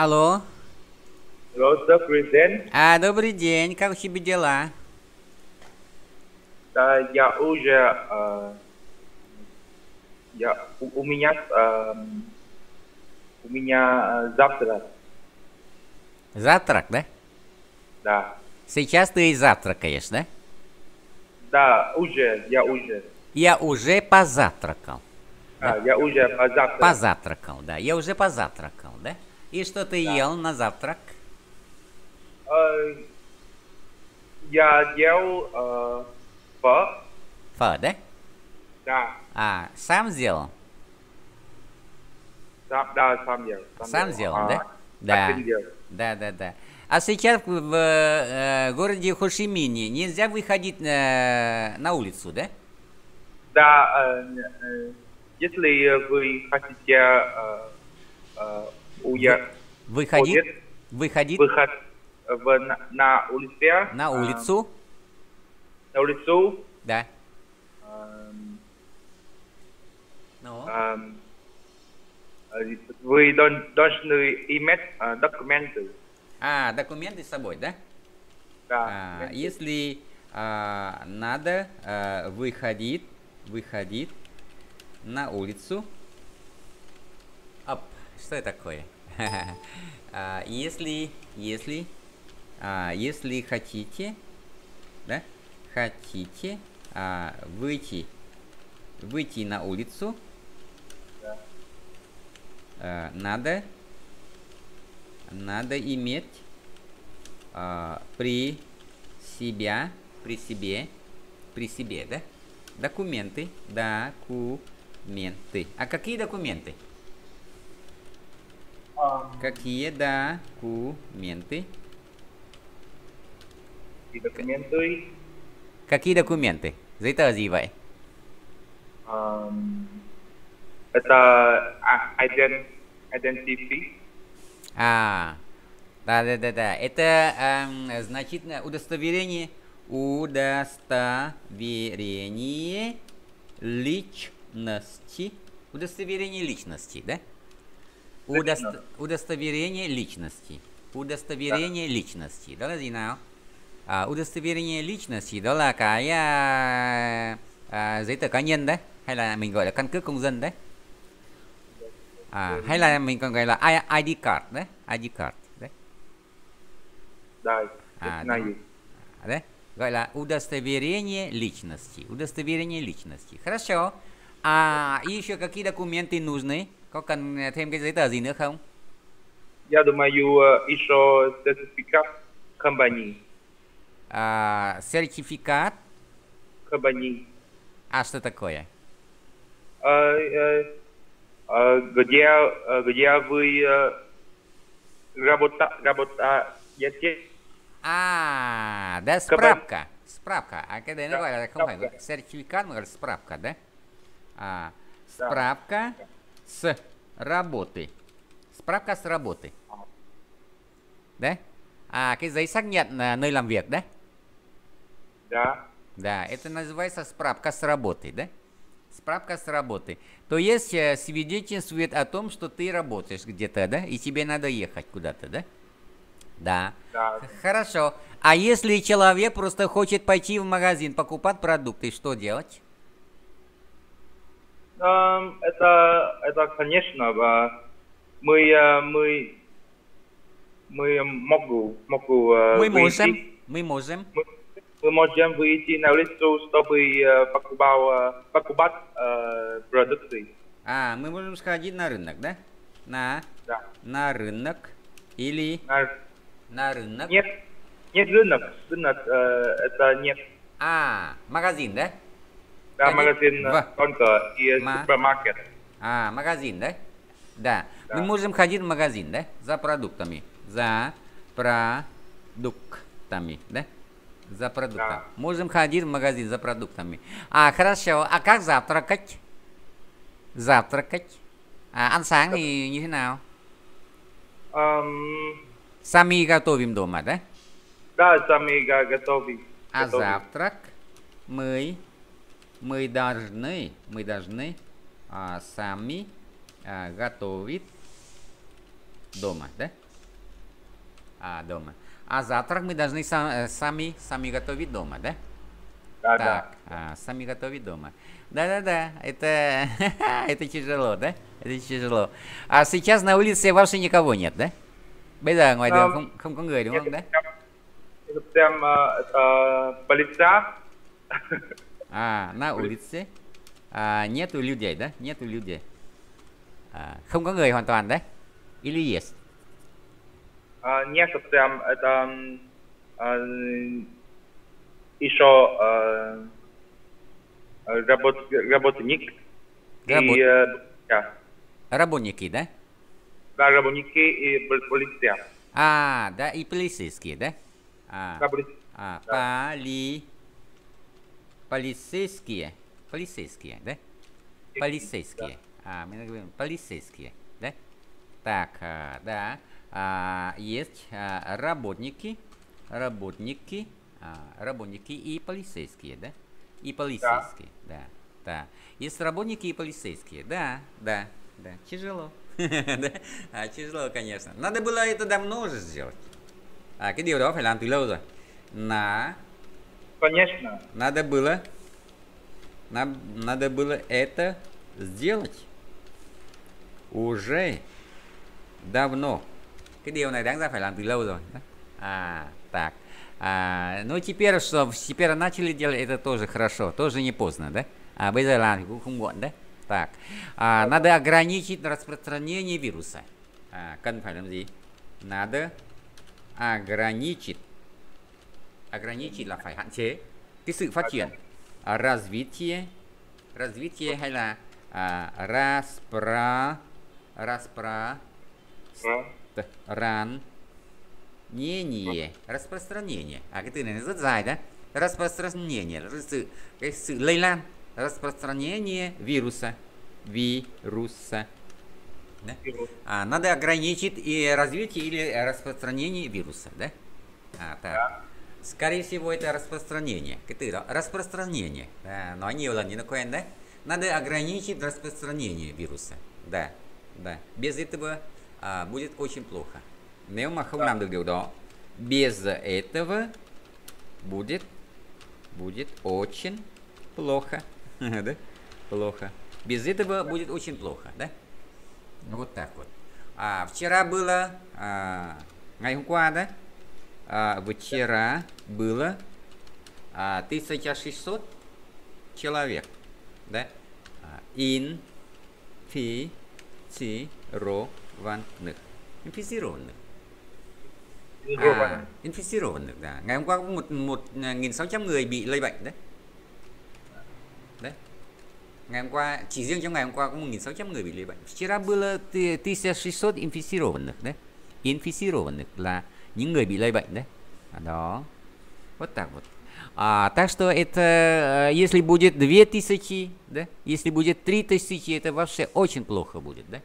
Алло. Алло, добрый день. А, добрый день, как у тебя дела? Да, я уже... Э, я, у, у меня... Э, у меня а, завтрак. Завтрак, да? Да. Сейчас ты и завтракаешь, да? Да, уже, я уже. Я уже позавтракал. А, да? я уже позавтракал. Позавтракал, да. Я уже позавтракал, да? И что ты да. ел на завтрак? Uh, я ел uh, а, фо. Фо, да? Да. А, сам сделал? Да, да, сам делал. Сам, сам а, делал, делал да? Да. Да, да, да. А сейчас в, в э, городе Хошимине нельзя выходить э, на улицу, да? Да, э, э, если вы хотите э, э, уя... Выходить? Выходить? Выход в, на, на улице. На а, улицу? на улицу? Да. Эм... Ну. Вы должны иметь а, документы. А, документы с собой, да? Да. А, если а, надо а, выходить, выходить на улицу, что это такое? а, если, если, а, если хотите, да, хотите а, выйти, выйти на улицу, да. а, надо, надо иметь а, при себя, при себе, при себе, да, документы, документы. А какие документы? Какие документы? Какие документы? Какие документы? Заитазивай. Um, это а, identity. А, да, да, да, да. Это эм, значит удостоверение, удостоверение личности, удостоверение личности, да? Удост... Удостоверение личности. Удостоверение да. личности. Đó зина, gì а, удостоверение личности đó là cái à, à, giấy tờ cá nhân đấy, hay là mình gọi là căn cước công dân đấy. hay là mình còn gọi là ID card đấy, ID card đấy. Да. À, này gì? Đấy. Gọi là удостоверение личности. Удостоверение личности. Хорошо. А еще какие документы нужны? Có cần thêm cái giấy tờ gì nữa không? Я думаю, еще сертификат компании. А, сертификат? Компании. А что такое? А, а, где, где вы работа, работаете? А, да, справка. Справка. А когда я говорю, сертификат, мы говорим справка, да? А, справка. Да. с работы. Справка с работы. Да? А, cái giấy xác nhận nơi làm việc, да? Да. Да, это называется справка с работы, да? Справка с работы. То есть э, свидетельствует о том, что ты работаешь где-то, да? И тебе надо ехать куда-то, да? Да. да. Хорошо. А если человек просто хочет пойти в магазин покупать продукты, что делать? Эм, это, это конечно, э, мы, э, мы, мы могу, могу э, мы можем, мы можем. Мы можем выйти на улицу, чтобы покупать, покупать продукты. А, мы можем сходить на рынок, да? На, да. на рынок или на, на рынок? Нет, нет рынок, рынок э, это нет. А, магазин, да? Đa cái магазин в... Uh, counter и e Ma... supermarket. А, магазин, да? Да. да. Мы можем ходить в магазин, да? За продуктами. За продуктами, да? За продуктами. Да. Можем ходить в магазин за продуктами. А, хорошо. А как завтракать? Завтракать. À, ăn sáng thì như сами готовим дома, да? Да, сами готовим. А завтрак мы мы должны, мы должны а, сами а, готовить дома, да? А, дома. А завтрак мы должны сам, э, сами, сами готовить дома, да? Да, так, да. А, сами готовить дома. Да-да-да, это, это тяжело, да? Это тяжело. А сейчас на улице вообще никого нет, да? Bây giờ ngoài đường không không có người đúng à, а, на улице à, а, нету людей, да? Нету людей. À, không có người hoàn toàn đấy. Или есть? А, нет, прям это а, еще а, работ, работник. Работ... И, э, да. Работники, да? Да, работники и полиция. А, да, и полицейские, да? А, да, полицейские. А, да. Поли полицейские, полицейские, да? Полицейские. А, мы говорим полицейские, да? Так, а, да. А, есть а, работники, работники, а, работники и полицейские, да? И полицейские, да. да. Да. Есть работники и полицейские. Да, да, да. Тяжело. да, тяжело, конечно. Надо было это давно уже сделать. а cái điều đó phải làm từ lâu rồi. На Конечно. Надо было. Нам надо было это сделать. Уже давно. Cái điều này đáng ra phải làm từ lâu rồi. À, так. À, а, ну теперь что, теперь начали делать, это тоже хорошо, тоже не поздно, да? А bây giờ làm cũng không muộn đấy. Так, а, надо ограничить распространение вируса. А, cần phải làm gì? Надо ограничить Ограничить là phải hạn chế cái sự phát triển развитие развитие hay là à, распра распра ран Нение, распространение. А cái từ này rất dài đó. Распространение sự cái sự lây lan. Распространение вируса. Вируса. Да? А, надо ограничить и развитие или распространение вируса, да? А, так. Скорее всего, это распространение. Распространение. Э, ну, да, но они не на Надо ограничить распространение вируса. Да, да. Без этого а, будет очень плохо. Nếu mà không làm được điều đó, без этого будет будет очень плохо. да? Плохо. Без этого будет очень плохо, да? Ну, вот так вот. А, вчера было, а, ngày hôm qua, да? а, вчера было а, 1600 человек, да? Инфицированных. Инфицированных. À, inficirованных, да. Ngày hôm qua có một một nghìn sáu trăm người bị lây bệnh đấy. Đấy. Ngày hôm qua chỉ riêng trong ngày hôm qua có một nghìn sáu trăm người bị lây bệnh. Вчера было 1600 инфицированных, да? Инфицированных là những người bị lây bệnh đấy đó вот так вот а, так что это, если будет 2000, да, если будет три тысячи, это вообще очень плохо будет, да.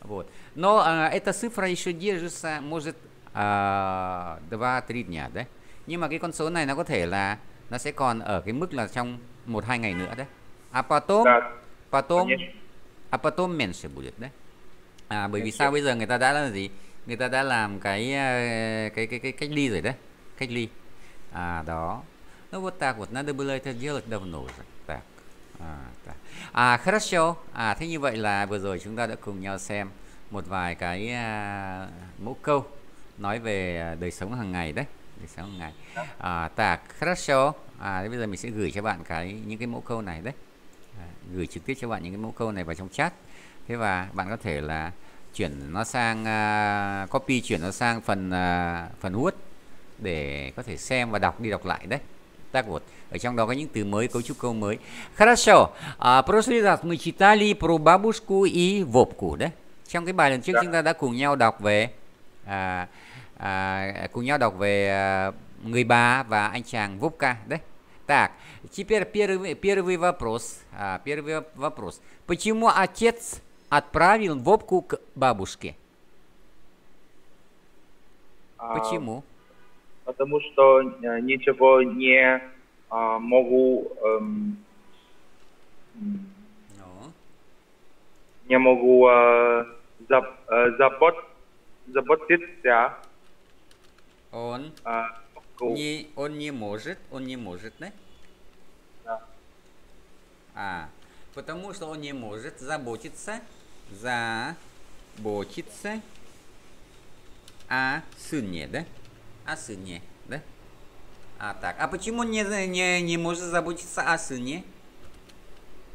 Вот. Но а, эта цифра еще держится, может, а, 2-3 дня, да. Nhưng mà cái con số này nó có thể là nó sẽ còn ở cái mức là trong 1-2 ngày nữa, đấy. А потом, потом, а потом меньше будет, да. А, bởi vì sao bây giờ người ta đã là gì? người ta đã làm cái ờ, cái cái, cái cách ly rồi đấy cách ly à đó nó ну вот так вот надо было это делать давно rồi так à, так. à хорошо à thế như vậy là vừa rồi chúng ta đã cùng nhau xem một vài cái à, mẫu câu nói về à, đời sống hàng ngày đấy đời sống hàng ngày à так хорошо à bây giờ mình sẽ gửi cho bạn cái những cái mẫu câu này đấy à, gửi trực tiếp cho bạn những cái mẫu câu này vào trong chat thế và bạn có thể là chuyển nó sang uh, copy chuyển nó sang phần uh, phần Word để có thể xem và đọc đi đọc lại đấy tác вот, ở trong đó có những từ mới, cấu trúc câu mới. Хорошо. А, прошлый раз мы читали про бабушку и Вовку, đấy Trong cái bài lần trước chúng ta đã cùng nhau đọc về à, à, cùng nhau đọc về à, người bà và anh chàng Вовка, đấy. Так, теперь первый, первый вопрос. первый вопрос. Почему отец отправил Вовку к бабушке. А, Почему? Потому что э, ничего не а, могу... Эм, ну. Не могу э, зап, э, запот, заботиться. Он, э, не, он не может, он не может, да? Да. А потому что он не может заботиться, заботиться о сыне, да? О сыне, да? А так, а почему не, не, не может заботиться о сыне?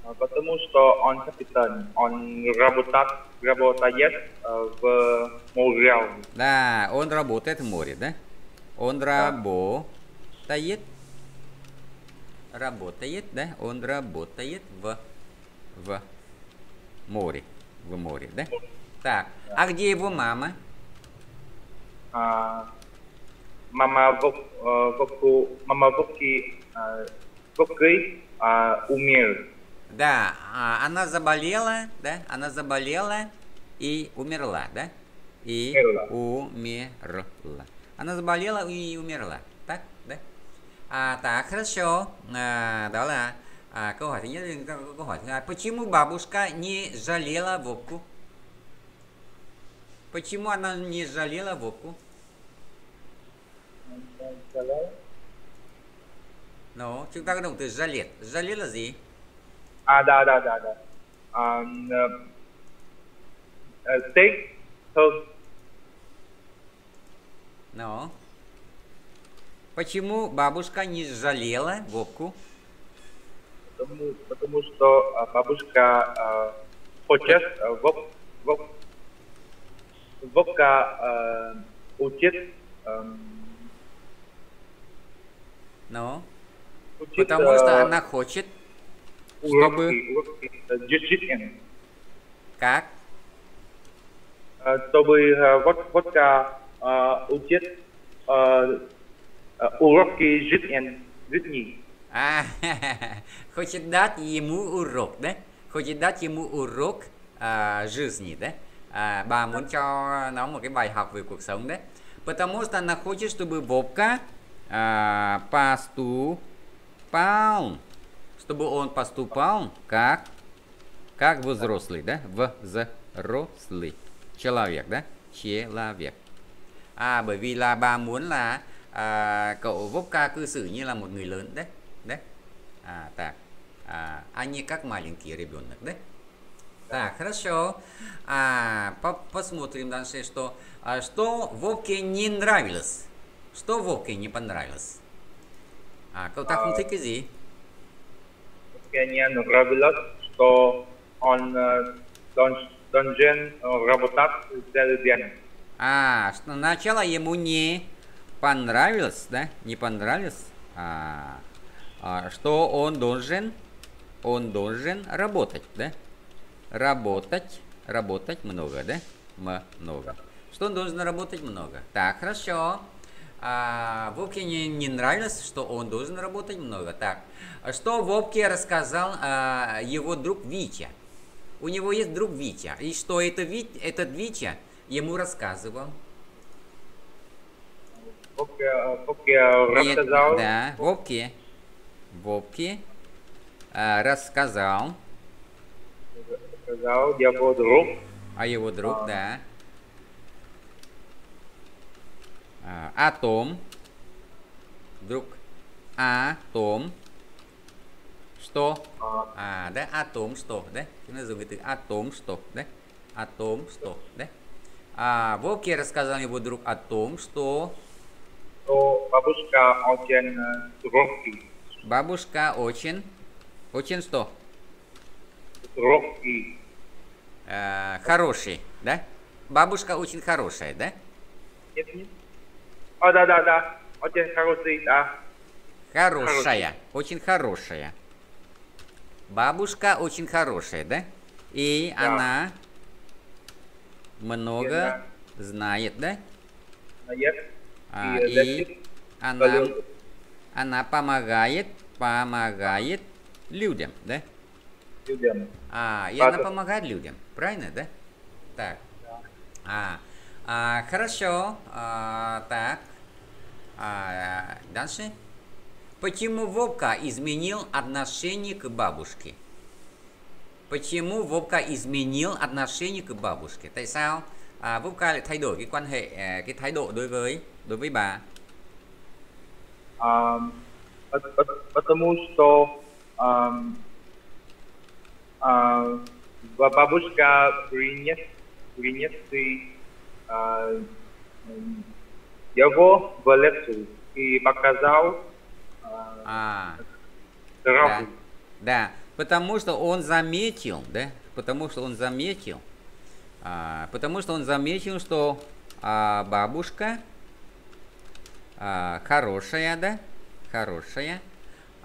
А потому что он капитан, он работает, работает э, в море. Да, он работает в море, да? Он да. работает, работает, да? Он работает в в море. В море, да? Так. А где его мама? А, мама в, э, в, мама Вовки, э, Вовки а, умер. Да, а, она заболела, да? Она заболела и умерла, да? И умерла. умерла. Она заболела и умерла. Так, да? А, так, хорошо. А, да, ладно. А, câu hỏi thứ nhất câu hỏi thứ hai. Почему бабушка не жалела Вовку? Почему она не жалела Вовку? No, chúng ta có động từ жалеть. Жалеть là gì? À, да, да, да, да. Um, uh, uh, tiếc, thương. No. Почему бабушка не жалела Вовку? потому, потому что а, бабушка а, хочет а, воп, воп, учит а, ну, учит, потому а, что она хочет, чтобы... Уроки, уроки, э, как? А, чтобы а, вот, вот, учит уроки жизни. А, хочет дать ему урок, да? Хочет дать ему урок а, жизни, да? А, bà muốn cho nó một cái bài học về cuộc sống đấy. Потому что она хочет, чтобы Бобка а, поступал, чтобы он поступал как, как взрослый, да? Взрослый человек, да? Человек. À, bởi vì là bà muốn là à, cậu Vovka cư xử như là một người lớn đấy. А, так. А, а как маленький ребенок, да? Так, хорошо. А, по посмотрим дальше, что, а, что Вовке не нравилось. Что Вовке не понравилось? А, cậu ta không thích cái Вовке не нравилось, что он э, должен э, работать целый день. А, что сначала ему не понравилось, да? Не понравилось? А, а что он должен? Он должен работать, да? Работать, работать много, да? Много. Что он должен работать много? Так, хорошо. А, Вовке не, не нравилось, что он должен работать много. Так, что Вовке рассказал а, его друг Витя? У него есть друг Витя. И что это Вит, этот Витя ему рассказывал? Вовке, Вовке э, рассказал. Нет, да, Вовке Бобки а, рассказал. Рассказал я его друг. А его друг, а... да. О а, а том. Друг. О том. Что? А, да, о том, что, да? Chúng ta dùng cái о том, что, да? О том, что, да? А, Вовке рассказал его друг о том, что... Что бабушка очень строгий. Бабушка очень... Очень что? Робкий. Э, хороший, да? Бабушка очень хорошая, да? О, да, да, да. Очень хороший, да. Хорошая. Хороший. Очень хорошая. Бабушка очень хорошая, да? И да. она много Верно. знает, да? Знает. А, и, и она... Полезно она помогает, помогает людям, да? Людям. А, и Падает. она помогает людям, правильно, да? Так. Да. А, а, хорошо. А, так. А, дальше. Почему Вовка изменил отношение к бабушке? Почему Вовка изменил отношение к бабушке? Tại sao à, а, Vovka lại thay đổi cái quan hệ cái thái потому что а, бабушка принес, принес а, его в лесу и показал а, а, дорогу. Да, да, потому что он заметил, да, потому что он заметил, а, потому что он заметил, что а, бабушка а, хорошая, да? Хорошая.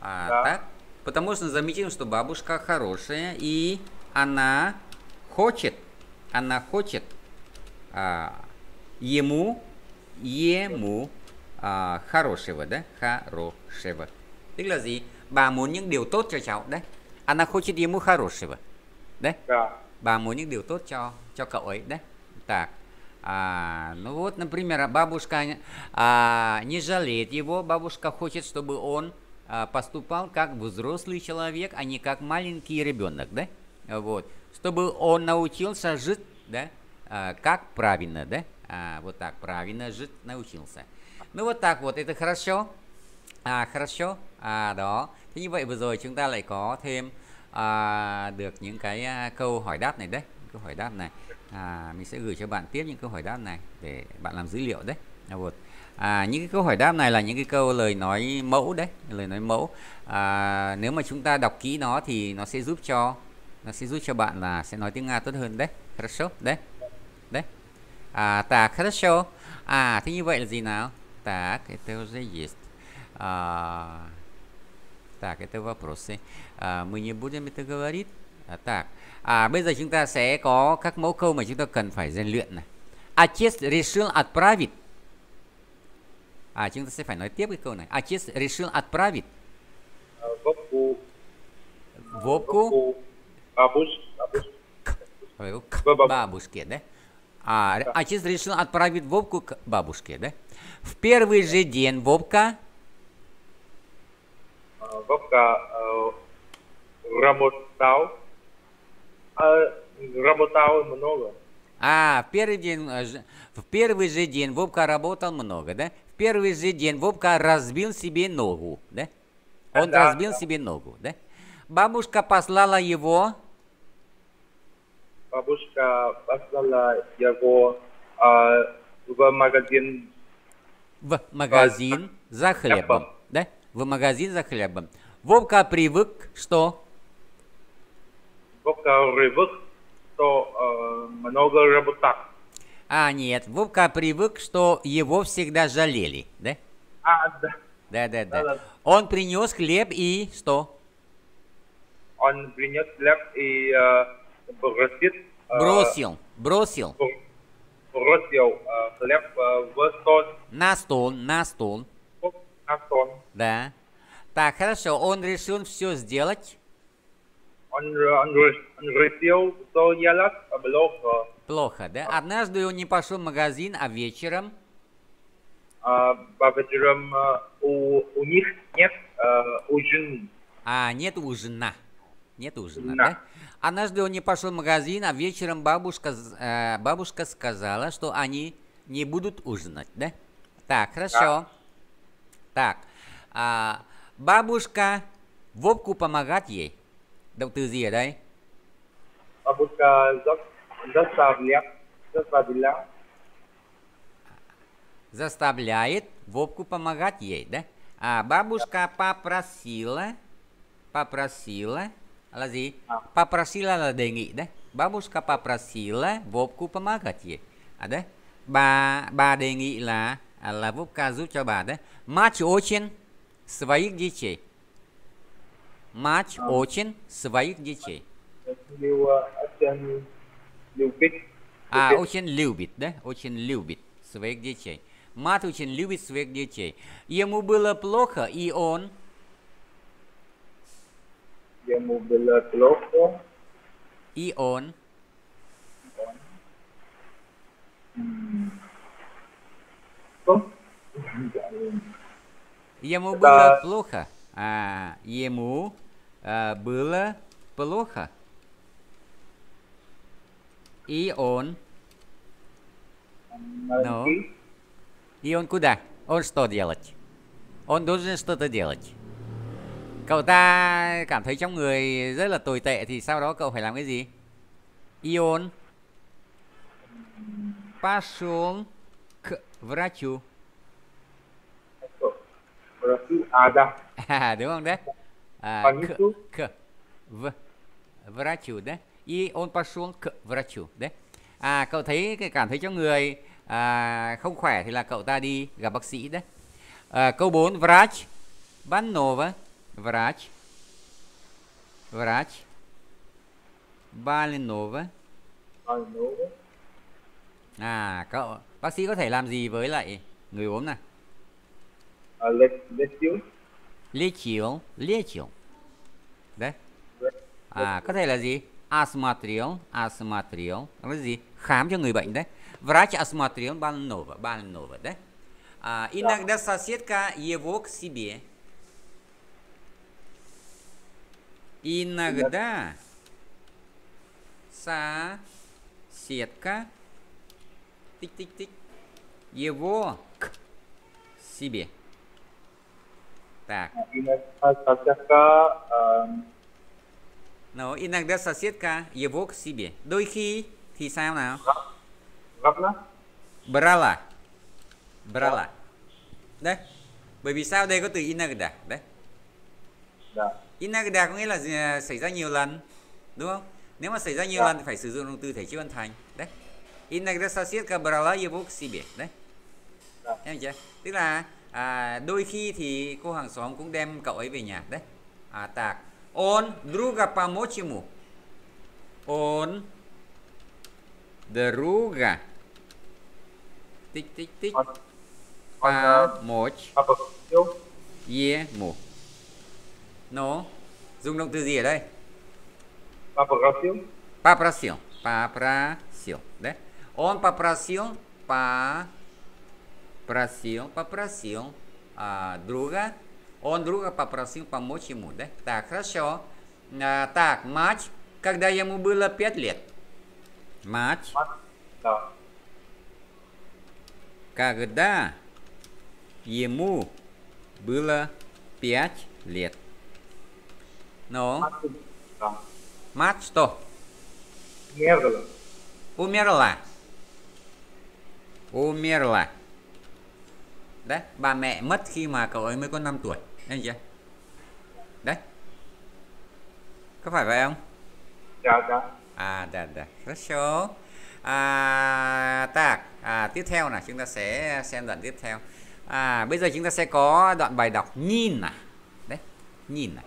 А, да. так. Потому что заметим, что бабушка хорошая, и она хочет, она хочет а, ему, ему а, хорошего, да? Хорошего. Ты là gì? Bà muốn những điều tốt cho cháu, đấy. Она хочет ему хорошего, đấy. Да. Bà muốn những điều tốt cho cho cậu ấy, đấy. Так. А, ну вот, например, а бабушка а, не жалеет его, бабушка хочет, чтобы он а, поступал как взрослый человек, а не как маленький ребенок, да? Вот, чтобы он научился жить, да, а, как правильно, да? А, вот так правильно жить научился. Ну вот так вот, это хорошо, à, а, хорошо, à, а, đó. Thế như vậy vừa rồi chúng ta lại có thêm à, được những cái câu hỏi đáp này đấy, câu hỏi đáp này. à, mình sẽ gửi cho bạn tiếp những câu hỏi đáp này để bạn làm dữ liệu đấy à, những cái câu hỏi đáp này là những cái câu lời nói mẫu đấy lời nói mẫu à, nếu mà chúng ta đọc kỹ nó thì nó sẽ giúp cho nó sẽ giúp cho bạn là sẽ nói tiếng Nga tốt hơn đấy хорошо đấy đấy à, так хорошо à thế như vậy là gì nào так это уже есть а, так это вопросы мы не будем это говорить а, так À, bây giờ chúng ta sẽ có các mẫu câu mà chúng ta cần phải rèn luyện này. Acest решил отправить. À, chúng ta sẽ phải nói tiếp cái câu này. Acest решил отправить. Вовку. Вовку. Бабушке. Бабушке, да? А, да. отец решил отправить Вовку к бабушке, да? В первый же день Вовка... Вовка работал. А работал много. А, в первый день, э, в первый же день Вовка работал много, да? В первый же день Вовка разбил себе ногу, да? Он да, разбил да. себе ногу, да? Бабушка послала его... Бабушка послала его а, в магазин... В магазин а, за хлебом, хлебом, да? В магазин за хлебом. Вовка привык, что Вовка привык, что э, много работал. А, нет, Вовка привык, что его всегда жалели, да? А, да. Да, да, да. да. да. Он принес хлеб и что? Он принес хлеб и э, бросит, э, бросил. Бросил. Бросил э, хлеб э, в стол. На стол, на стол. На стол. Да. Так, хорошо, он решил все сделать он решил, что делать плохо. Плохо, да? Однажды он не пошел в магазин, а вечером? А, а вечером а, у, них нет а, ужина. А, нет ужина. Нет ужина, да. Однажды он не пошел в магазин, а вечером бабушка, э, бабушка сказала, что они не будут ужинать, да? Так, хорошо. Так, а, бабушка Вовку помогать ей động từ gì ở đây заставляет Вовку помогать ей, да? А бабушка попросила, попросила, là Попросила là đề nghị Бабушка попросила Вовку помогать ей. а да? Ба, ба, đề nghị là à, là Вовка giúp cho bà Мать очень своих детей мать а. очень своих детей. А, очень любит, да? Очень любит своих детей. Мать очень любит своих детей. Ему было плохо, и он... Ему было плохо. И он... Ему было плохо. а, ему а, было плохо. И он... Ну, и он куда? Он что делать? Он должен что-то делать. Cậu ta cảm thấy trong người rất là tồi tệ thì sau đó cậu phải làm cái gì? Ion пошел к врачу. А, да à, đúng không đấy à, По к, к в, врачу đấy и он пошел к врачу đấy à cậu thấy cảm thấy cho người à, không khỏe thì là cậu ta đi gặp bác sĩ đấy à, câu 4 врач Баннова, врач, врач, Balinova. À, cậu bác sĩ có thể làm gì với lại người ốm này? À, let, let Летел, летел. Да? а có thể là gì? Осмотрел, осмотрел. Là gì? Khám cho người bệnh đấy. Врач осмотрел больного, больного, да? À, а, иногда соседка его к себе. Иногда соседка тик-тик-тик его к себе. Tak. Соседка. Но иногда соседка его к себе. Đôi khi thì sao nào? Brala. Brala. Брала. Đấy. Bởi vì sao đây có từ иногда đấy. Dạ. Inagda có nghĩa là xảy ra nhiều lần, đúng không? Nếu mà xảy ra nhiều dạ. lần thì phải sử dụng động từ thể chưa hoàn thành. Đấy. Inagda соседка брала его к себе. Đấy. Dạ. Em chưa? Tức là à, đôi khi thì cô hàng xóm cũng đem cậu ấy về nhà đấy à tạc on druga mu. on druga tích tích tích ờ, pomoch à, vâng, mu. nó dùng động từ gì ở đây paprasio paprasio paprasio đấy on paprasio pa просил, попросил а, друга, он друга попросил помочь ему, да? Так, хорошо. А, так, мать, когда ему было 5 лет. Мать. Да. Когда ему было 5 лет. Ну. Да. Мать что? Умерла. Умерла. Умерла. đấy bà mẹ mất khi mà cậu ấy mới có 5 tuổi anh chị đấy có phải vậy không dạ dạ à dạ dạ rất số à, ta à, tiếp theo là chúng ta sẽ xem đoạn tiếp theo à bây giờ chúng ta sẽ có đoạn bài đọc nhìn này đấy nhìn này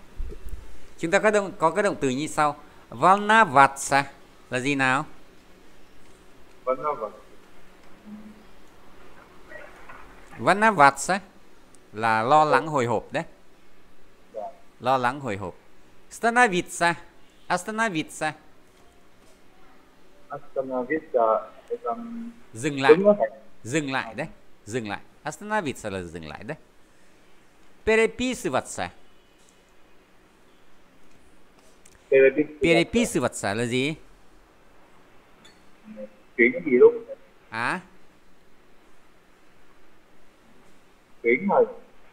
chúng ta có động có cái động từ như sau valna vatsa là gì nào valna vatsa áp Vanavats ấy, là lo lắng hồi hộp đấy. Dạ. Lo lắng hồi hộp. Stanavitsa. Astanavitsa. À, Astanavitsa. Dạ. Dừng lại. Dừng lại đấy. Dừng lại. Astanavitsa là dừng lại đấy. Переписываться. Переписываться là gì? Chuyển gì luôn. À? kính này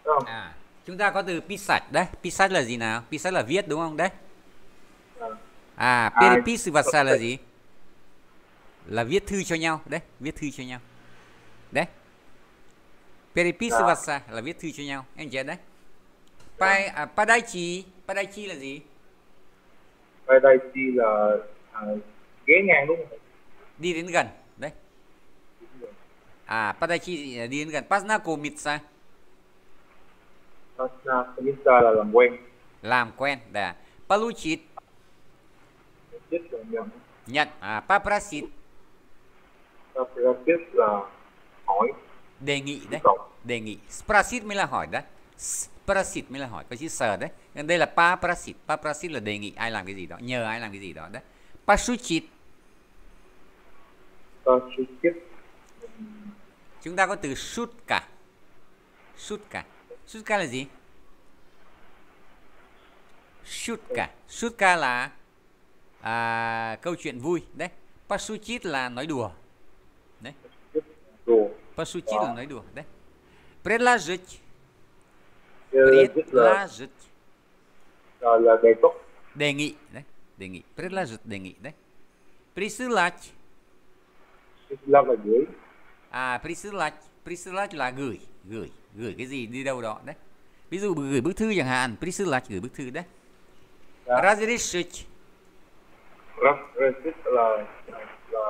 không? À, chúng ta có từ pisat đấy pisat là gì nào pisat là viết đúng không đấy vâng. à peripis và sa là gì là viết thư cho nhau đấy viết thư cho nhau đấy peripis và sa là viết thư cho nhau anh chị đấy pai à, padaichi padaichi là gì padaichi là à, ghế ngang đúng không đi đến gần đấy à padaichi à, đi đến gần pasnako mitsa À, là làm quen làm quen đà. получить nhận à попросить попросить là hỏi đề nghị đấy đề nghị Prasit mới là hỏi đấy Prasit mới là hỏi có chữ sờ đấy Nên đây là paprasit paprasit là đề nghị ai làm cái gì đó nhờ ai làm cái gì đó đấy pasuchit chúng ta có từ sút cả sút cả Sutka là gì? Sutka. Sutka là à, câu chuyện vui. Đấy. Pasuchit là nói đùa. Đấy. Đùa. Pasuchit là nói đùa. Đấy. Предложить. Предложить. Là, là đề xuất. Đề nghị. Đấy. Đề nghị. Предложить đề nghị. Đấy. Присылать. Присылать là gửi. À, присылать. Присылать là gửi gửi gửi cái gì đi đâu đó đấy ví dụ gửi bức thư chẳng hạn Priscilla gửi bức thư đấy yeah. Dạ. разрешить là, là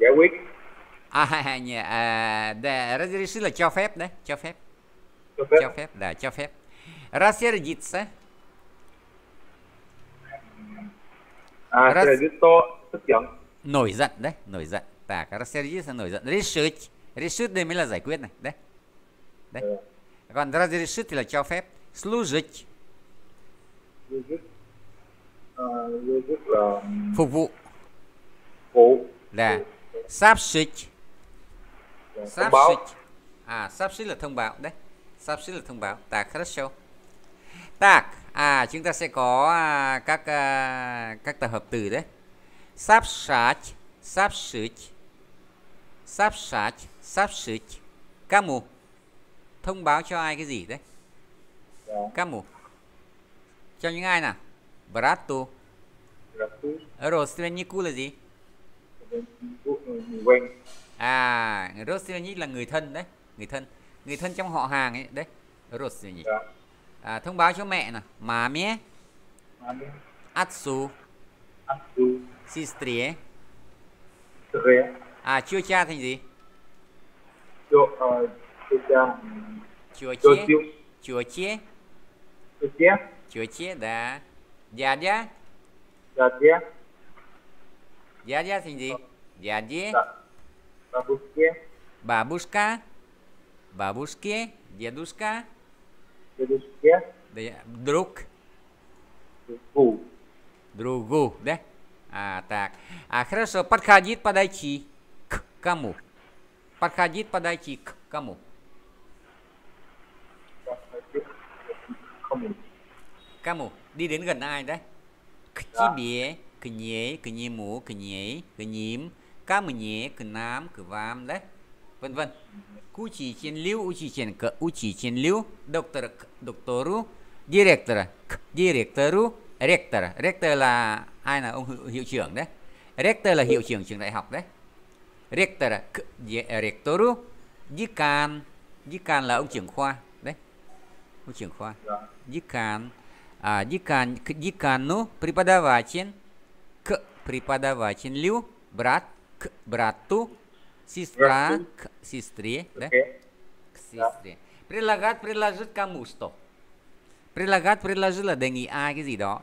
giải quyết à nhỉ à, да, разрешить là cho phép đấy cho phép cho phép, cho phép là cho phép рассердиться à, tức giận nổi giận đấy nổi giận tả cái rasserdis nổi giận research research đây mới là giải quyết này đấy Đấy. Còn разрешить thì là cho phép. Служить. Là... Phục vụ. Phục. Là сообщить. Сообщить. А, сообщить là thông báo. Đấy. Сообщить là thông báo. Так, хорошо. Так, à, chúng ta sẽ có à, các à, các tập hợp từ đấy. Сообщать, сообщить, сообщать, сообщить. Кому? thông báo cho ai cái gì đấy dạ. các Camus cho những ai nào Brato Rostrenniku là gì Quen. à Rostrennik là người thân đấy người thân người thân trong họ hàng ấy đấy Rostrennik yeah. Dạ. à, thông báo cho mẹ nào mà mẹ Atsu Atsu Sistrie à chưa cha thành gì chưa ờ, cha Cuaca. Cuaca. Cuaca. Cuaca, да. Дядя. Дядя. Дядя синди, Дядя. Бабушке. Бабушка. Бабушке. Дедушка. Дедушке. Друг. Другу. Другу, да? А, так. А, хорошо. Подходить, подойти. К кому? Подходить, подойти к кому? Camo, đi đến gần ai đấy? Chị bé, cứ nhé, cứ nhé mũ, cứ nhé, cứ nhím, cá mà nhé, cứ nám, cứ vam đấy. Vân vân. Cú chỉ chiến lưu, u chỉ chiến cỡ, u chỉ chiến lưu, doctor, doctoru, director, directoru, rector. Rector là ai là ông hiệu trưởng đấy. Rector là hiệu trưởng trường đại học đấy. Rector, rectoru, decan, decan là ông trưởng khoa đấy. Ông trưởng khoa. Decan. Dạ. а, декан, к декану, преподаватель, к преподавателю, брат, к брату, сестра, к сестре, да? К сестре. Предлагать, предложить кому что? Предлагать, предложила Дэнни А, cái gì да?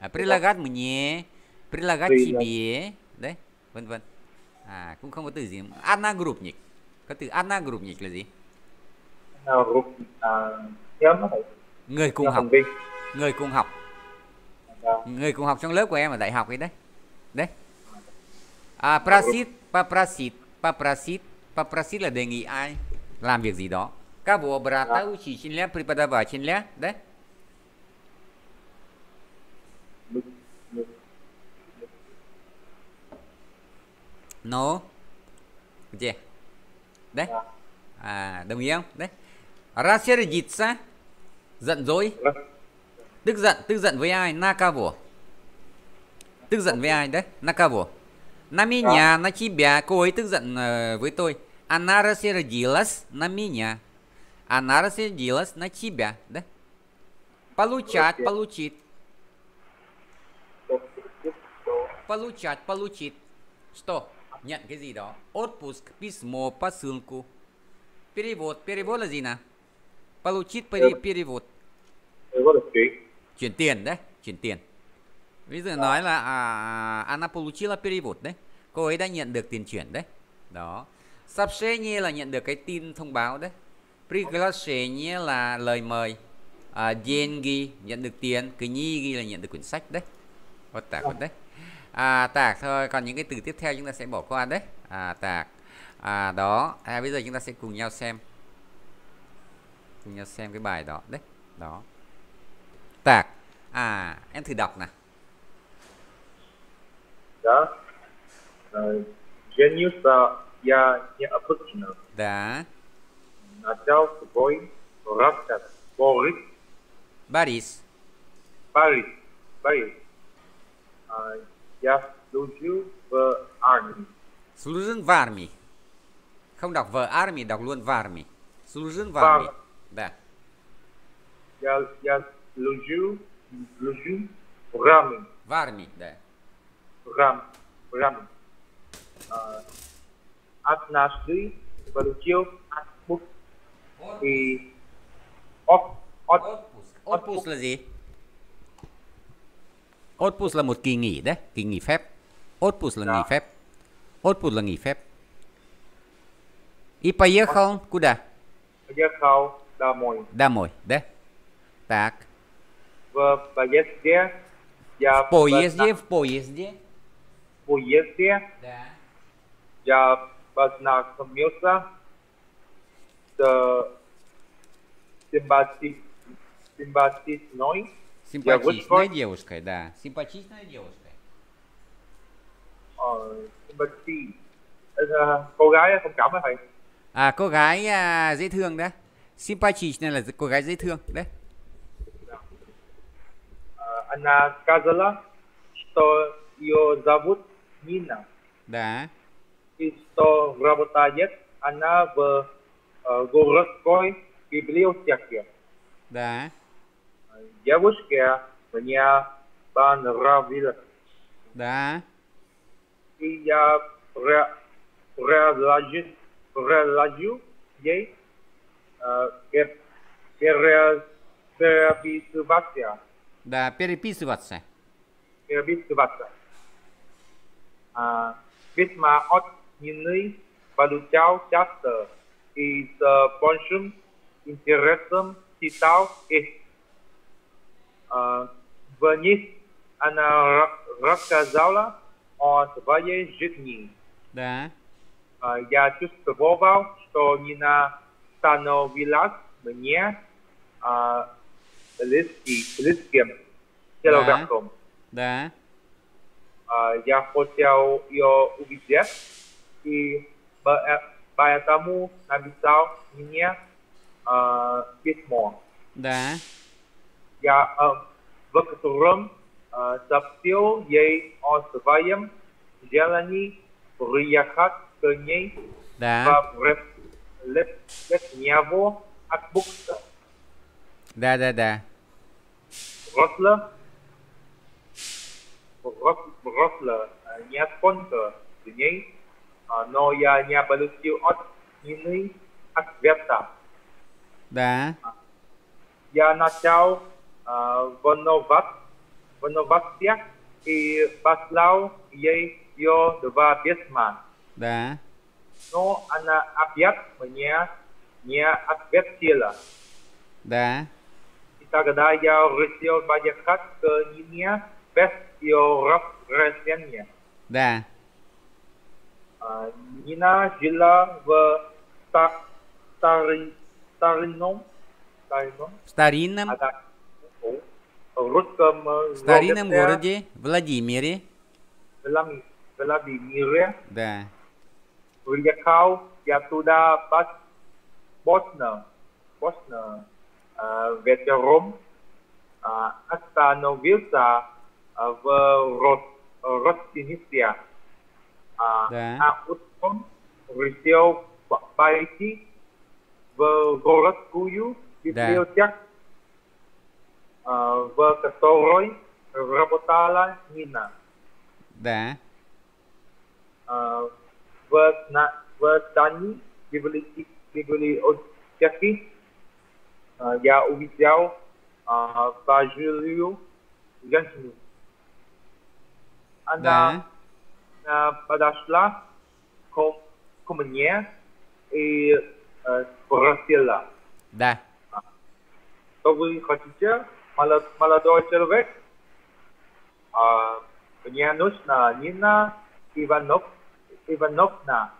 А предлагать мне, предлагать тебе, да? Вон-вон. А cũng không có từ gì. Anagroup Có từ anagroup là gì? Anagroup là nhóm nó phải người cùng học người cùng học vâng. người cùng học trong lớp của em ở đại học ấy đấy đấy à, prasit paprasit paprasit paprasit là đề nghị ai làm việc gì đó các bộ vâng. chỉ brata pripada và pripadava chinle đấy no gì dạ. đấy dạ. à đồng ý không đấy rasir jitsa giận dỗi vâng. Tức giận, tức giận với ai? Накого. Tức giận với ai đấy? Накого. На меня, на тебя. Cô ấy tức giận với tôi. Она рассердилась на меня. Она рассердилась на тебя, да? Получать, okay. получит. Получать, получит. Что? Nhận cái gì Отпуск, письмо, посылку. Перевод. Перевод là Получит, nào? перевод. Перевод là chuyển tiền đấy chuyển tiền ví dụ nói là à, она получила đấy cô ấy đã nhận được tiền chuyển đấy đó sắp như là nhận được cái tin thông báo đấy như là lời mời à, деньги nhận được tiền книги là nhận được quyển sách đấy вот так đấy à, tạc thôi còn những cái từ tiếp theo chúng ta sẽ bỏ qua đấy à, tạc à, đó à, bây giờ chúng ta sẽ cùng nhau xem cùng nhau xem cái bài đó đấy đó tạc à em thử đọc nè да женился я необычно да начал свой рассказ Борис Борис Борис Борис я служил в армии служил в армии không đọc vợ army đọc luôn varmy служил в армии да я я Лужу, лужу, рамен. Варни, да. Рам, рамен. Однажды получил отпуск и от, от, отпуск. Отпуск là gì? Otpus là một kỳ nghỉ đấy, kỳ nghỉ phép. Otpus là nghỉ phép. Otpus là nghỉ phép. И поехал куда? Поехал домой. Домой, да? Так в поездке. Я в поезде, в поезде. В поезде. Да. Я познакомился с симпати... симпатичной. Симпатичной девушкой, да. Симпатичной девушкой. Ờ, sympathy. Cô gái không cảm ơn thầy. À, cô gái à, dễ thương đó. Sympathy này là cô gái dễ thương đấy. она сказала, что ее зовут Нина. Да. И что работает она в э, городской библиотеке. Да. Девушке мне понравилось. Да. И я пре предложу, предложу ей э, переписываться. Пере пере пере пере пере пере Да, переписываться. Переписываться. А, весьма отменный получал часто и с большим интересом читал их. А, в них она рассказала о своей жизни. Да. А, я чувствовал, что Нина становилась мне а, Лиски, Лискем, Североком. Да. да. Я хотел ее увидеть, и поэтому написал мне э, письмо. Да. Я, э, в котором э, сообщил ей о своем желании приехать к ней да. во время летнего отпуска. Да, да, да. غفلة غفلة ниотконка до ней, но я не получил от нины ответа. Да. Я начал волновать, волноваться и послал ей ее два письма. Да. Но она опять мне не ответила. Да когда я решил поехать к ними без ее разрешения. Да. Нина жила в стар, стари, старинном, старинном, старинном, а, да, русском старинном городе Владимире. Владимире. Да. Приехал я туда поздно. Босна. Ah, Veterom, Asta ah, Novilsa, ah, Rostinisia, Aoutom, Riseo Paiti, Vorotkuyu, Bibliotia, Vorotoroi, Rabotala, Nina. Da. Vorotani, Bibliotia, Bibliotia, Bibliotia, Bibliotia, Bibliotia, Bibliotia, Bibliotia, Bibliotia, А, я увидел пожилую а, женщину. Она да. А, подошла к ко мне и спросила. Да. Что вы хотите, молодой человек? Мне нужна Нина Иванов, Ивановна.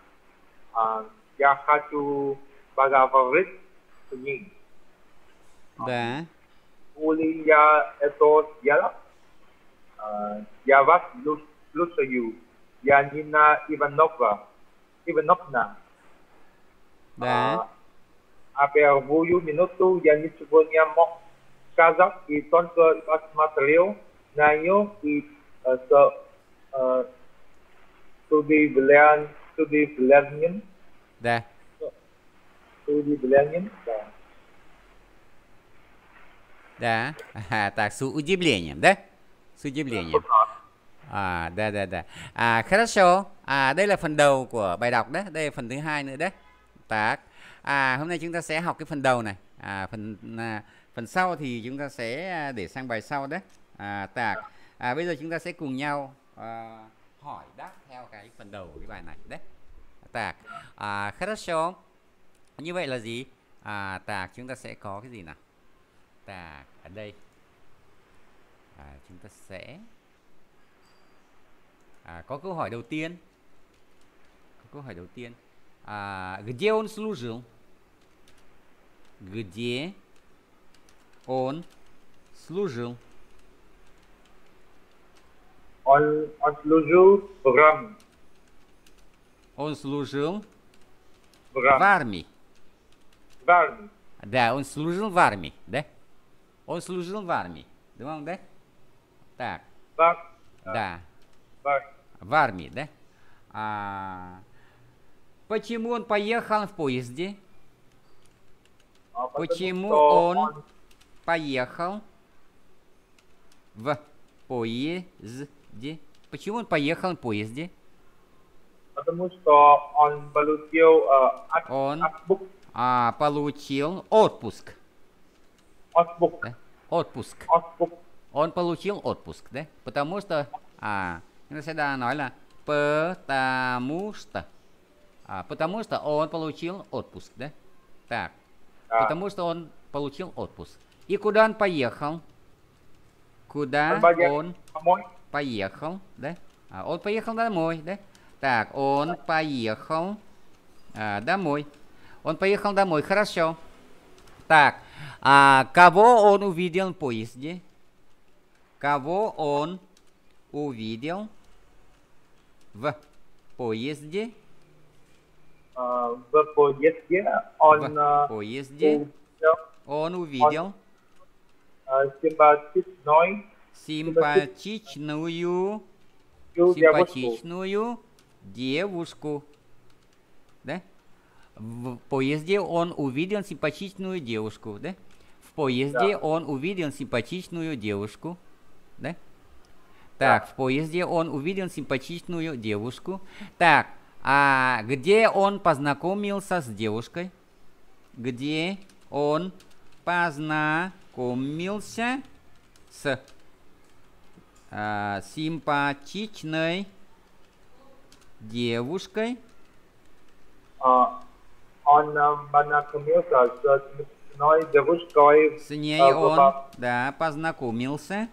Я хочу поговорить с ней. boleh ya ya lah ya waktu plus plus lagi yang ini Ivan Nova Ivan Nova apa ya buiuh minato yang disebutnya mau kaza di ton terpasma terlebih belian studi belian ini studi belian ini Да. Ага, так, с удивлением, да? С удивлением. À, đây, đây, đây. À, хорошо. À, à, đây là phần đầu của bài đọc đấy. Đây là phần thứ hai nữa đấy. Так. À, hôm nay chúng ta sẽ học cái phần đầu này. À, phần à, phần sau thì chúng ta sẽ à, để sang bài sau đấy. À, tak. À, bây giờ chúng ta sẽ cùng nhau à, hỏi đáp theo cái phần đầu của cái bài này đấy. Так. À, хорошо. Như vậy là gì? À, tak. Chúng ta sẽ có cái gì nào? ta ở đây à, chúng ta sẽ à, có câu hỏi đầu tiên có câu hỏi đầu tiên à, где он служил где он служил он, он служил в армии он служил в армии в армии да он служил в армии да Он служил в армии, думал, да? Так. Так. Да. Так. В армии, да? А, почему он поехал в поезде? А почему он, он поехал в поезде? Почему он поехал в поезде? Потому что он получил, а, он, а, получил отпуск. Отпуск. Да? Отпуск. Отпуск. Он получил отпуск, да? Потому что... А, это ну, всегда нормально. Потому что... А, потому что он получил отпуск, да? Так. Да. Потому что он получил отпуск. И куда он поехал? Куда он поехал, да? А, он поехал домой, да? Так, он поехал а, домой. Он поехал домой, хорошо. Так, а кого он увидел в поезде? Кого он увидел в поезде? Uh, в поезде он... В а, поезде увидел, он увидел... Uh, а, симпатичную... Симпатичную... Симпатичную девушку. В поезде он увидел симпатичную девушку, да? В поезде да. он увидел симпатичную девушку, да? Так, в поезде он увидел симпатичную девушку. Так, а где он познакомился с девушкой? Где он познакомился с а, симпатичной девушкой? А, он познакомился с одной девушкой. С ней а, он, да, познакомился.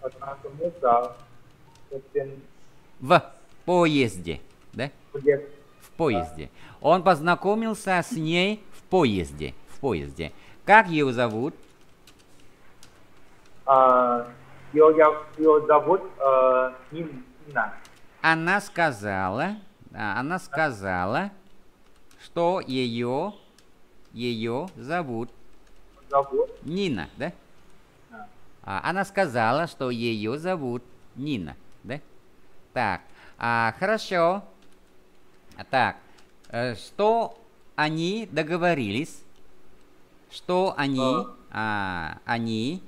Познакомился в поезде, да? В поезде. Он познакомился с ней в поезде, в поезде. Как ее зовут? А, ее, зовут э, Нина. Она сказала. А, она сказала, что ее, ее зовут зовут? Нина, да? да? А, она сказала, что ее зовут Нина, да? Так, а, хорошо. А, так, э, что они договорились? Что они, да. а, они,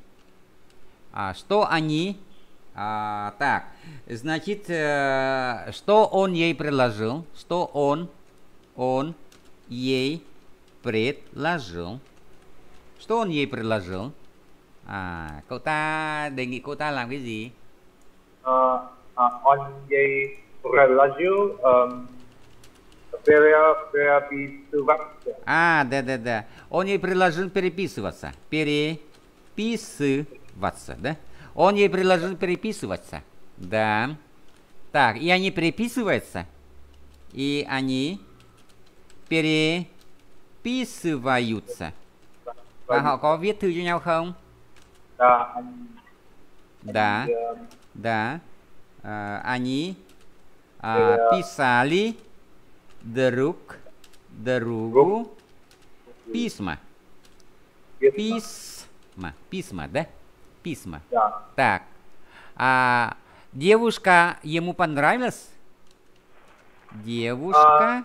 а, что они а, так, значит, э, что он ей предложил? Что он, он ей предложил? Что он ей предложил? À, а, cậu деньги, đề nghị cô ta làm cái gì? Uh, uh, предложил переписываться. А, да, да, да. Он ей предложил переписываться. Переписываться, да? Он ей предложил переписываться. Да. Так, и они переписываются. И они переписываются. Và họ có viết thư cho nhau không? Да. Да. Э, да. Uh, они uh, писали друг другу письма. Письма. Письма, да? письма. Да. Так. А, девушка ему понравилась? Девушка а...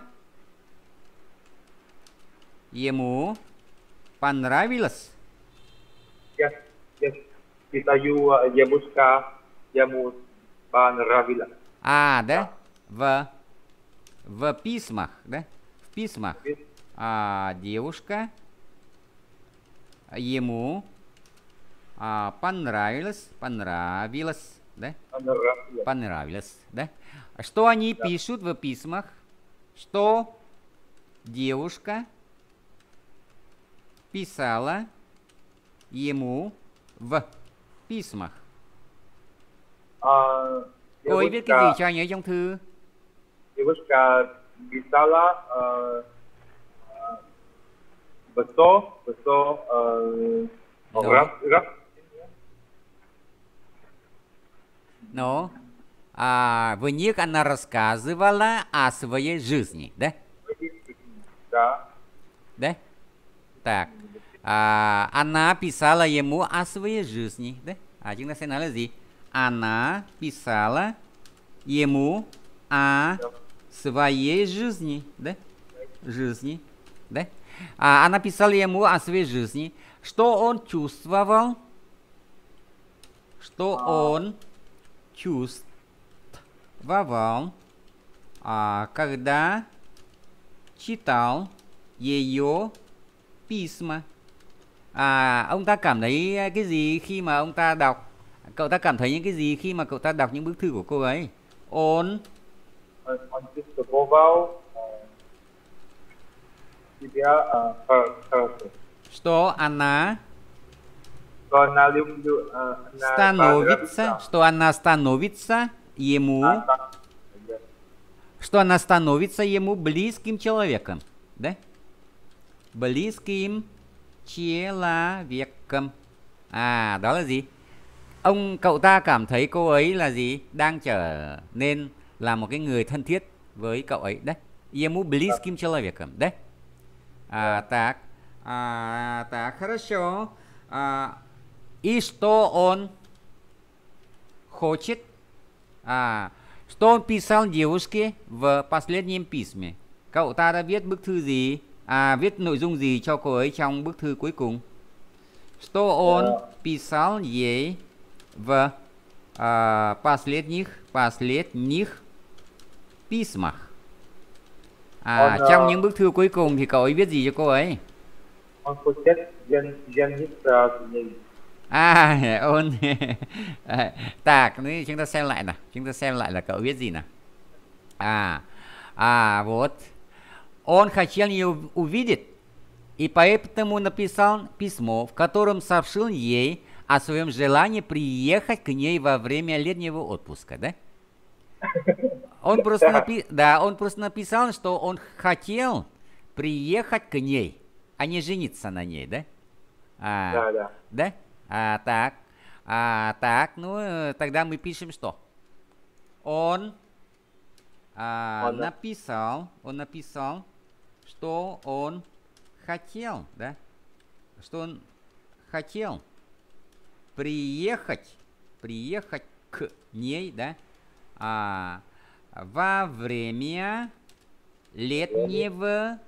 ему понравилась? Я, я, Читаю а, девушка ему понравилась. А, да? да. В, в письмах, да? В письмах. А, девушка ему а, понравилось, понравилось, да? Понравилось. Понравилось, да? А что они да. пишут в письмах? Что девушка писала ему в письмах? А, девушка, Ой, viết cái gì cho anh Девушка писала э, в то, в то, э, Раз, раз, Ну, а в них она рассказывала о своей жизни, да? Да. Да? Так. А, она писала ему о своей жизни, да? А chúng ta sẽ nói Она писала ему о своей жизни, да? Жизни, да? А, она писала ему о своей жизни. Что он чувствовал? Что а. он choose vão a когда читал ее письма. À, ông ta cảm thấy à, cái gì khi mà ông ta đọc? Cậu ta cảm thấy những cái gì khi mà cậu ta đọc những bức thư của cô ấy? On. Что она что она люблю... Она становится, что она становится ему... Что она становится ему близким человеком, да? Близким человеком. À, đó là gì? Ông cậu ta cảm thấy cô ấy là gì? Đang trở nên là một cái người thân thiết với cậu ấy. Đấy. Ему близким человеком. Đấy. А, так. А, так, хорошо. А, istoon хочет, а, что он писал девушке в последнем письме. Cậu ta đã viết bức thư gì, à, viết nội dung gì cho cô ấy trong bức thư cuối cùng. Что он писал ей в последних, последних письмах. À, ờ, trong những bức thư cuối cùng thì cậu ấy viết gì cho cô ấy? Он хочет жениться с ней. à ôn tạc đấy chúng ta xem lại nào chúng ta xem lại là cậu viết gì nào à à вот он хотел ее увидеть и поэтому написал письмо в котором сообщил ей о своем желании приехать к ней во время летнего отпуска да он просто Напи... да он просто написал что он хотел приехать к ней а не жениться на ней да а, да да да а, так. А, так, ну, э, тогда мы пишем что? Он, а, он написал, он написал, что он хотел, да? Что он хотел приехать, приехать к ней, да? А, во время летнего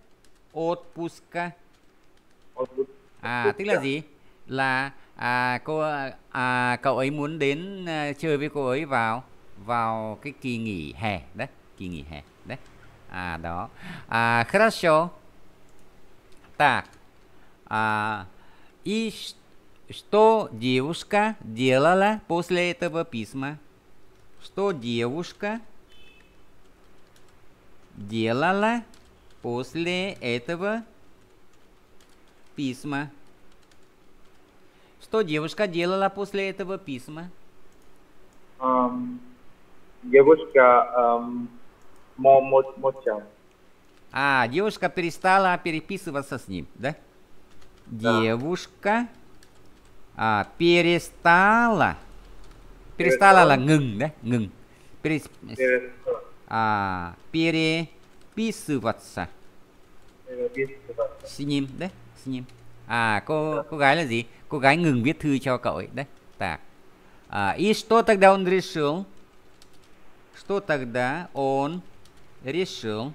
отпуска. А, ты là ла à cô à, cậu ấy muốn đến chơi với cô ấy vào vào cái kỳ nghỉ hè đấy kỳ nghỉ hè đấy à đó à хорошо так а и что девушка делала после этого письма что девушка делала после этого письма что девушка делала после этого письма? Um, девушка um, мо молчала. А, девушка перестала переписываться с ним, да? да. Девушка а, перестала. Перестала, ла Ngừng, да? Ngừng. Перес... А, переписываться. Переписываться. С ним, да? С ним. А, cô, да. cô gái Cô gái ngừng viết thư cho cậu ấy. Đấy. Так. А, и что тогда он решил? Что тогда он решил?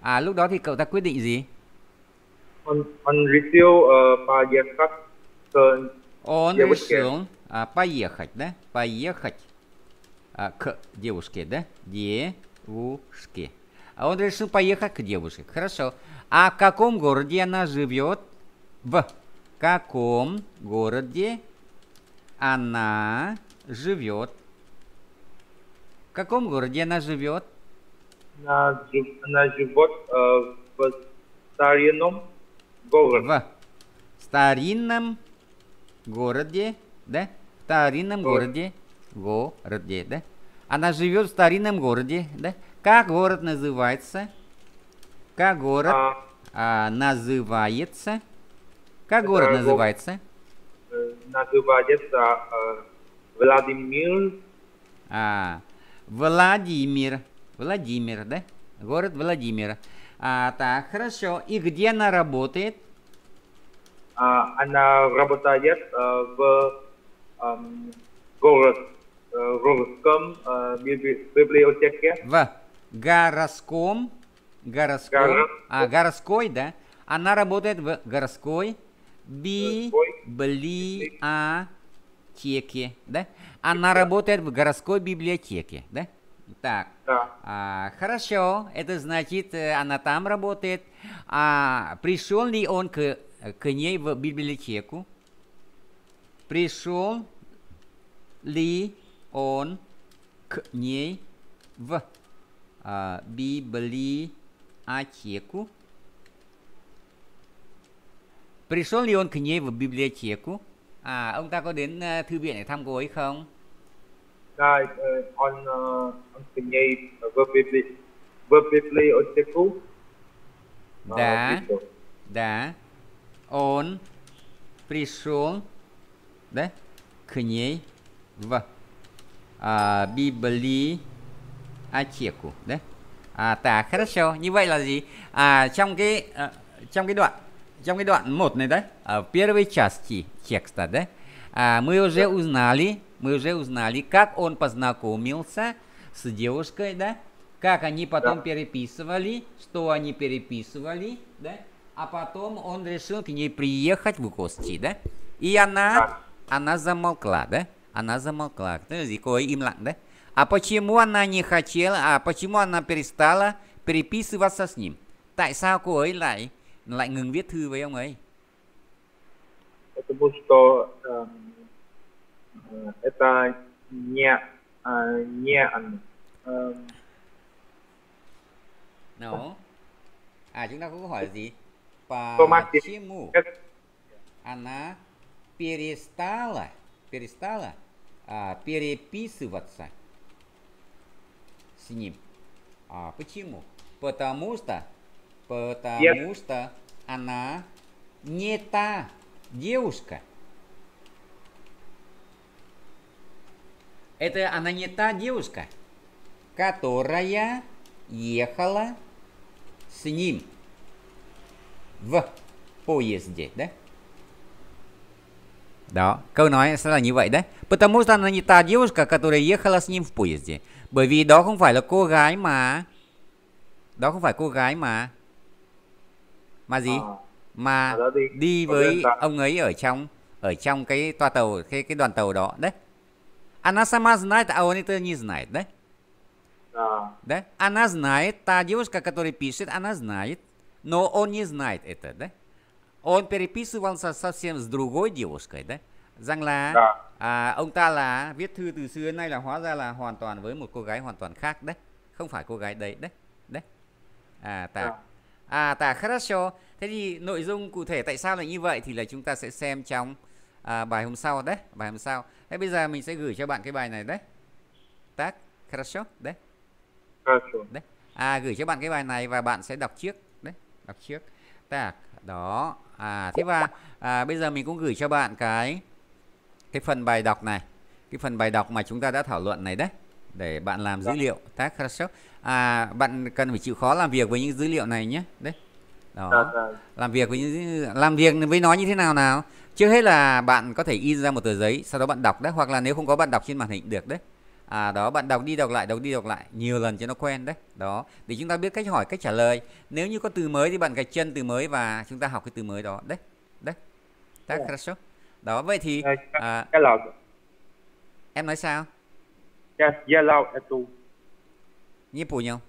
À lúc đó thì cậu ta quyết định gì? Он, он решил поехать. он решил uh, поехать, да? Поехать uh, к девушке, да? Девушке. А он решил поехать к девушке. Хорошо. А в каком городе она живет? В каком городе она живет? В каком городе она живет? Она, она живет э, в старинном городе. В старинном городе, да? В старинном городе. Городе, да? Она живет в старинном городе, да? Как город называется? Как город а... А, называется? Как город э, называется? Э, называется э, Владимир. А, Владимир. Владимир, да? Город Владимир. А, так, хорошо. И где она работает? А, она работает а, в а, город, а, городском а, библиотеке. В городском? Городской. Город... А, городской, да? Она работает в городской? библиотеке, да? Она работает в городской библиотеке, да? Так. Да. А, хорошо, это значит, э, она там работает. А пришел ли он к, к ней в библиотеку? Пришел ли он к ней в а, библиотеку? Пришел ли он к ней в библиотеку? À, ông ta có đến uh, thư viện để thăm cô ấy không? Да, он, он к ней в, библи... в библиотеку. Да, да. Он пришел да, к ней в а, библиотеку. Да? À, tả, хорошо. Như vậy là gì? À, trong cái uh, trong cái đoạn Trong cái đoạn модный, да, в первой части текста, да, мы уже узнали, мы уже узнали, как он познакомился с девушкой, да, как они потом да. переписывали, что они переписывали, да, а потом он решил к ней приехать в гости, да, и она, да. она замолкла, да, она замолкла, такой им да, а почему она не хотела, а почему она перестала переписываться с ним, Так, sao лай lại ngừng viết thư với ông ấy потому что это не не no à chúng ta cũng почему она перестала перестала а, переписываться с ним а почему потому что потому yes. что она не та девушка. Это она не та девушка, которая ехала с ним в поезде, да? да câu nói sẽ là như vậy đấy. Потому что она не та девушка, которая ехала с ним в поезде. Bởi vì đó không phải là cô gái mà... Đó không phải cô gái mà mà gì à, mà đi, đi với ông ấy ở trong ở trong cái toa tàu cái cái đoàn tàu đó đấy она сама знает а он это не знает да а. да она знает та девушка которая пишет она знает но он не знает это да он переписывался совсем с другой девушкой да rằng là dạ. à. ông ta là viết thư từ xưa nay là hóa ra là hoàn toàn với một cô gái hoàn toàn khác đấy không phải cô gái đấy đấy đấy à tạc À, tả хорошо. Thế thì nội dung cụ thể tại sao lại như vậy thì là chúng ta sẽ xem trong à, bài hôm sau đấy, bài hôm sau. Thế bây giờ mình sẽ gửi cho bạn cái bài này đấy. Так, хорошо, đấy. Хорошо. Đấy. À, gửi cho bạn cái bài này và bạn sẽ đọc trước đấy, đọc trước. Так, đó. À, thế và à, bây giờ mình cũng gửi cho bạn cái cái phần bài đọc này, cái phần bài đọc mà chúng ta đã thảo luận này đấy để bạn làm dữ dạ. liệu tác Khrushchev à bạn cần phải chịu khó làm việc với những dữ liệu này nhé đấy đó dạ, dạ. làm việc với những làm việc với nó như thế nào nào trước hết là bạn có thể in ra một tờ giấy sau đó bạn đọc đấy hoặc là nếu không có bạn đọc trên màn hình được đấy à đó bạn đọc đi đọc lại đọc đi đọc lại nhiều lần cho nó quen đấy đó để chúng ta biết cách hỏi cách trả lời nếu như có từ mới thì bạn gạch chân từ mới và chúng ta học cái từ mới đó đấy đấy tác Khrushchev đó vậy thì à, em nói sao Yes, Я сделал эту. Не понял.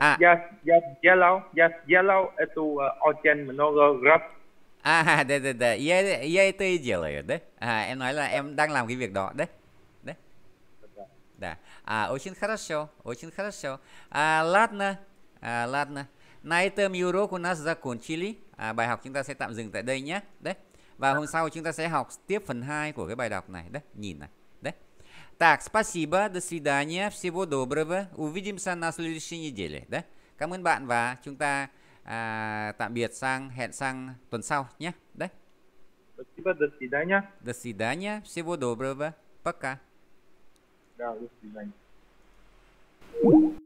А. yes, я сделал, я сделал эту очень много раз. À, đây, đây, đây. Я, я это и делаю, да? À, em nói là em đang làm cái việc đó, đấy. Đấy. Да. А, очень хорошо, очень хорошо. À, ладно, à, ладно. На этом урок у нас закончили. À, bài học chúng ta sẽ tạm dừng tại đây nhé. Đấy. Và hôm sau chúng ta sẽ học tiếp phần 2 của cái bài đọc này. Đấy, nhìn này. Так, спасибо, до свидания, всего доброго. Увидимся на следующей неделе, да? Cảm ơn bạn và chúng ta à, tạm biệt sang hẹn sang tuần sau nhé. Đấy. Спасибо, до свидания. До свидания, всего доброго. Пока. Да, до свидания.